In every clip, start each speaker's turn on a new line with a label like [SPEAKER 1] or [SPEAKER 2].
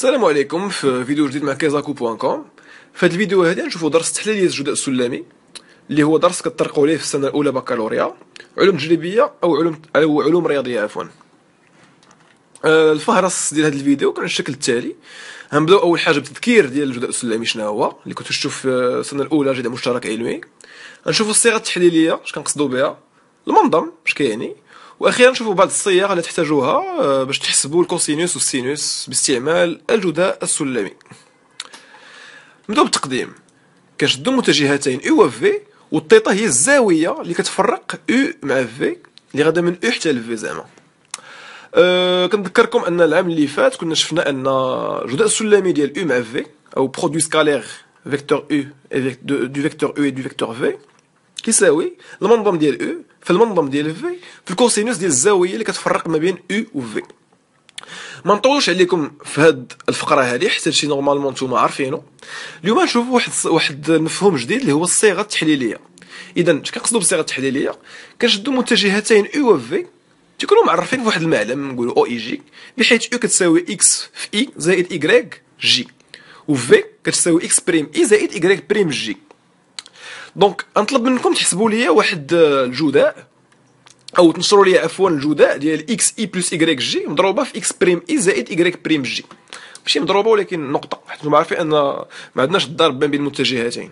[SPEAKER 1] السلام عليكم في فيديو جديد مع كيزاكو بوان كوم في هذا الفيديو هذا نشوفوا درس تحليلية الجداء السلمي اللي هو درس كترقوا ليه في السنة الأولى بكالوريا علوم تجريبية أو علوم أو علوم رياضية عفوا آه، الفهرس ديال هذا الفيديو كان الشكل التالي غنبداو أول حاجة بتذكير ديال الجداء السلمي شنو هو اللي كنتو تشوف في السنة الأولى جداء مشترك علمي غنشوفوا الصيغة التحليلية اش كنقصدوا بها المنظم اش كيعني واخيرا نشوفوا بعض الصيغ اللي تحتاجوها آه، باش تحسبوا الكوسينوس والسينوس باستعمال الجداء السلمي نبداو بالتقديم كنشدو متجهتين او في والطيطه هي الزاويه اللي كتفرق او مع في اللي غادا من او حتى لفي زعما أه كنذكركم ان العام اللي فات كنا شفنا ان الجداء السلمي ديال او مع في او برودوي سكالير فيكتور او دو فيكتور او دو فيكتور في كيساوي المنظم ديال او في المنظم ديال في في الكوسينوس ديال الزاويه اللي كتفرق ما بين او وفي ما نطولش عليكم في هاد الفقره هذه حتى شي نورمالمون نتوما عارفينو اليوم نشوفوا واحد واحد المفهوم جديد اللي هو الصيغه التحليليه اذا اش كنقصدوا بالصيغه التحليليه كنشدوا متجهتين او وفي تيكونوا معرفين بواحد المعلم نقولوا او اي جي بحيث او كتساوي اكس في اي زائد ايكغيك جي وفي كتساوي اكس بريم اي زائد ايكغيك بريم جي دونك نطلب منكم تحسبوا لي واحد آه، الجداء او تنشروا لي عفوا الجداء ديال اكس اي بلس ايكغيك جي مضروبه في اكس بريم اي زائد ايكغيك بريم جي ماشي مضروبه ولكن نقطه حيت نتوما عارفين ان ما عندناش الضرب بين بين المتجهتين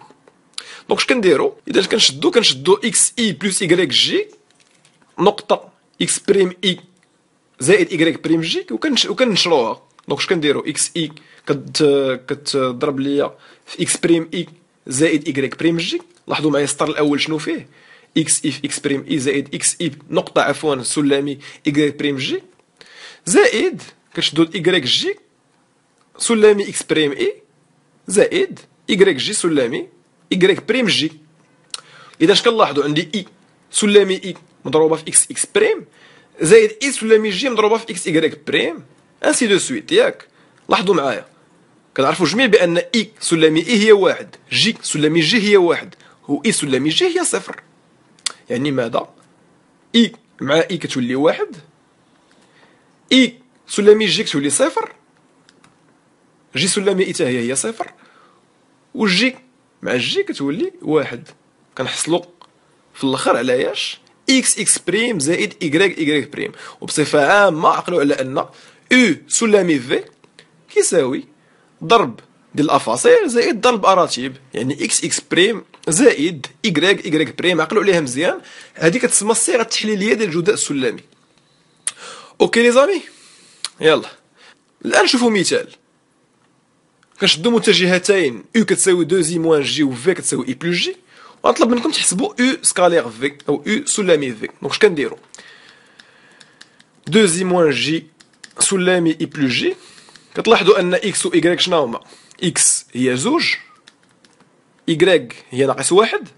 [SPEAKER 1] دونك اش كنديروا اذا كنشدوا كنشدو اكس اي بلس ايكغيك جي نقطه اكس بريم اي زائد ايكغيك بريم جي وكنشروها دونك اش كنديروا اكس اي كتضرب ليا في اكس بريم اي زائد ايكغيك بريم جي لاحظوا معايا السطر الاول شنو فيه اكس اف اكس بريم اي زائد اكس اي نقطه عفوا سلمي ايكغيك بريم جي زائد كنشدو ايكغيك جي سلمي اكس بريم اي زائد ايكغيك جي سلمي ايكغيك بريم جي اذا اش كنلاحظوا عندي اي سلمي اي مضروبه في اكس اكس بريم زائد اي سلمي جي مضروبه في اكس ايكغيك بريم انسي دو سويت ياك لاحظوا معايا كنعرفوا جميع بان اي سلمي اي هي واحد جي سلمي جي هي واحد هو اي سلم جي هي صفر يعني ماذا اي مع اي كتولي واحد اي سلم جي كتولي صفر جي سلم اي هي هي صفر وجي مع جي كتولي واحد كنحصلو في الاخر على ياش اكس اكس بريم زائد ايكغيك ايكغيك بريم وبصفه عامه عقلوا على ان او سلم في كيساوي ضرب ديال الافاصير زائد ضرب اراتيب يعني اكس اكس بريم زائد ايكغيك ايكغيك بريم عقلوا عليها مزيان هذه كتسمى الصيغه التحليليه ديال الجداء السلمي اوكي لي زامي يلا الان شوفوا مثال كنشدو متجهتين او كتساوي 2 زي موان جي و في كتساوي اي بلوس جي ونطلب منكم تحسبوا او سكالير في او او سلمي في دونك اش كنديروا 2 زي موان جي سلمي اي بلوس جي كتلاحظوا ان اكس و ايكغيك شنو هما إكس هي زوج y هي ناقص واحد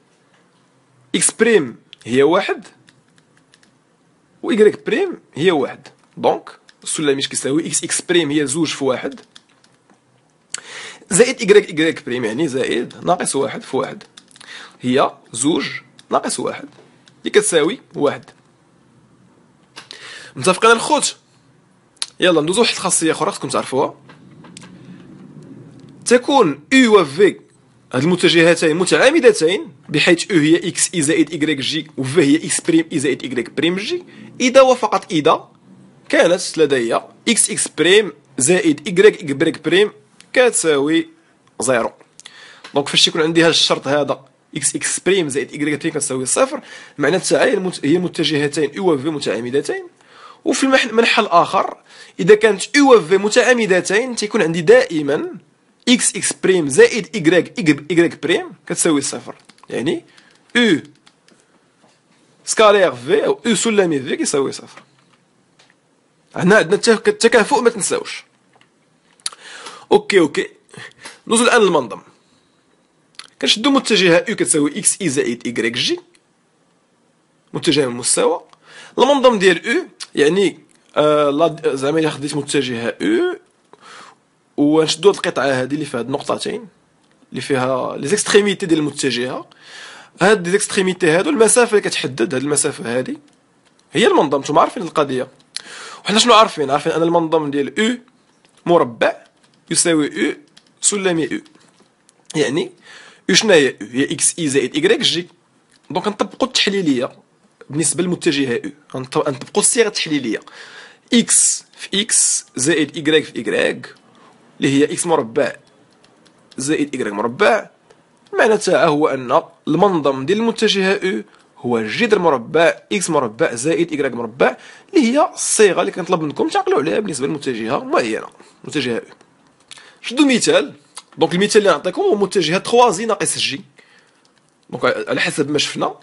[SPEAKER 1] إكس بريم هي واحد و y بريم هي واحد دونك السلميش كيساوي إكس إكس بريم هي زوج في واحد زائد y y بريم يعني زائد ناقص واحد في واحد هي زوج ناقص واحد اللي كتساوي واحد متفقين الخوت يلا ندوزو واحد الخاصيه اخرى خصكم تعرفوها تكون U و V هاد المتجهتين متعامدتين بحيث U هي X إي زائد Y جي و V هي X بريم إي زائد Y بريم جي إذا وافقت إذا كانت لدي X X بريم زائد Y Y بريم كتساوي زيرو دونك فاش يكون عندي هاد الشرط هذا اكس اكس بريم زائد y بريم كتساوي صفر معناتها هي المتجهتين u و v متعامدتين وفي المنحى الاخر اذا كانت u و v متعامدتين تيكون عندي دائما اكس اكس بريم زائد ايكغيك ايكغيك بريم كتساوي صفر يعني او سكالير في او او سلمي في كيساوي صفر هنا عندنا التكافؤ ما تنساوش اوكي اوكي نوزو الان للمنظم كنشدو متجهه او كتساوي اكس اي زائد ايكغيك جي متجهه المستوى المنظم ديال او يعني آه زعما الا خديت متجهه او هاد القطعه هذه اللي فيها النقطتين اللي فيها لي زيكستريميتي ديال المتجهه هاد لي زيكستريميتي هادو المسافه اللي كتحدد هاد المسافه هادي هي المنظم نتوما عارفين القضيه وحنا شنو عارفين عارفين ان المنظم ديال او مربع يساوي او سلمي او يعني او شنو هي او هي اكس اي زائد ايكغيك جي دونك نطبقوا التحليليه بالنسبه للمتجهه او نطبقوا الصيغه التحليليه اكس في اكس زائد ايكغيك في ايكغيك اللي هي إكس مربع زائد إكغيك مربع المعنى تاعها هو أن المنظم ديال المتجهة أو هو جذر مربع إكس مربع زائد إكغيك مربع اللي هي الصيغة اللي كنطلب منكم تعقلوا عليها بالنسبة للمتجهه معينة متجهة أو شدو مثال دونك المثال اللي نعطيكم هو متجهة 3 زي ناقص جي دونك على حسب ما شفنا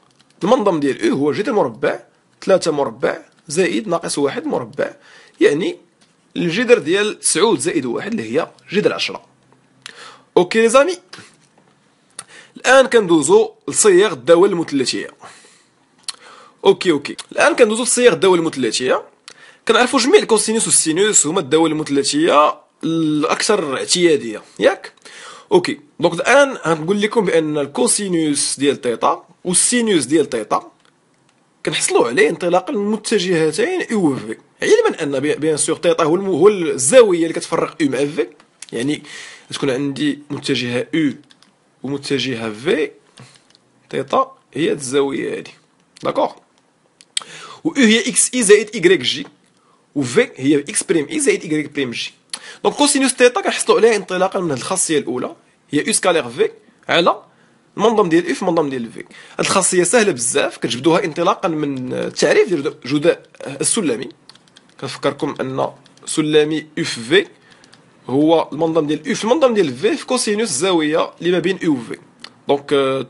[SPEAKER 1] المنظم ديال او هو جذر مربع 3 مربع زائد ناقص واحد مربع يعني الجذر ديال 9 زائد 1 اللي هي جذر 10 اوكي لي زامي الان كندوزو لصيغ الدوال المثلثيه اوكي اوكي الان كندوزو لصيغ الدوال المثلثيه كنعرفوا جميع الكوسينوس والسينوس هما الدوال المثلثيه الاكثر اعتياديه ياك اوكي دونك الان غنقول لكم بان الكوسينوس ديال تيتا والسينوس ديال تيتا كنحصلوا عليه انطلاقا من متجهتين او في علما ان بيان سور تيتا هو هو الزاويه اللي كتفرق او مع في يعني تكون عندي متجهه او ومتجهه في تيتا هي الزاويه هذه داكوغ و او هي اكس اي e زائد ايكغيك جي و في هي اكس بريم اي زائد ايكغيك بريم جي دونك كوسينوس تيتا كنحصلوا عليها انطلاقا من هذه الخاصيه الاولى هي او سكالير في على المنظم ديال اف في ديال في هذه الخاصيه سهله بزاف كتجبدوها انطلاقا من التعريف ديال الجداء السلمي كنفكركم ان سلمي اف في هو المنظم ديال اف المنظم ديال في في كوسينوس الزاويه اللي ما بين او في دونك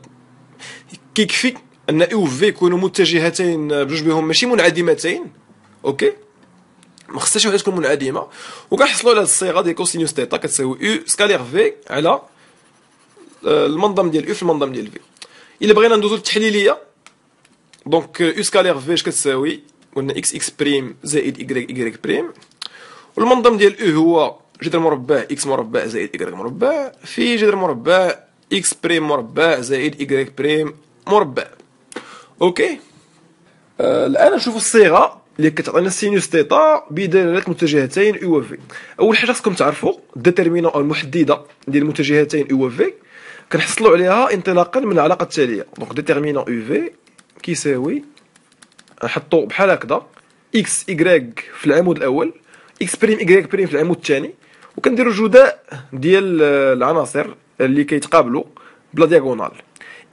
[SPEAKER 1] كيكفي ان او في يكونوا متجهتين بجوج بهم ماشي منعدمتين اوكي ما خصهاش وحده تكون منعدمه وكنحصلوا على هذه الصيغه ديال كوسينوس تيتا كتساوي او سكالير في على آه، المنظم ديال او في المنظم ديال في الا بغينا ندوزو للتحليليه دونك او سكالير في اش كتساوي قلنا اكس اكس بريم زائد ايكغيك ايكغيك بريم والمنظم ديال او هو جذر مربع اكس مربع زائد ايكغيك مربع في جذر مربع اكس بريم مربع زائد ايكغيك بريم مربع اوكي آه الان نشوفوا الصيغه اللي كتعطينا سينوس تيتا بدلالات متجهتين او في اول حاجه خصكم تعرفوا الديتيرمينو المحدده ديال المتجهتين او في كنحصلوا عليها انطلاقا من العلاقه التاليه دونك ديتيرمينو او في كيساوي نحطوا بحال هكذا اكس ايكغيك في العمود الاول اكس بريم ايكغيك بريم في العمود الثاني وكنديروا جداء ديال العناصر اللي كيتقابلوا بلا دياغونال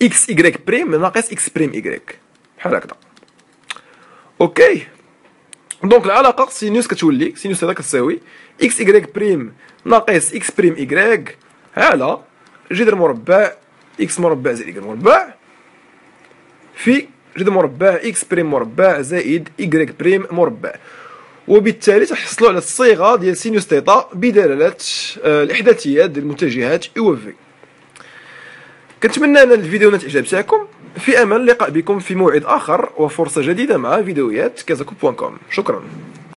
[SPEAKER 1] اكس ايكغيك بريم ناقص اكس بريم ايكغيك بحال هكذا اوكي دونك العلاقه سينوس كتولي سينوس هذا كتساوي اكس ايكغيك بريم ناقص اكس بريم ايكغيك على جذر مربع اكس مربع زائد ايكغيك مربع في جذر مربع اكس بريم مربع زائد y بريم مربع وبالتالي تحصلوا على الصيغه ديال سينوس تيتا بدلاله آه، الاحداثيات ديال المتجهات و في كنتمنى ان الفيديو نال تاعكم في امل اللقاء بكم في موعد اخر وفرصه جديده مع فيديوهات كازاكو شكرا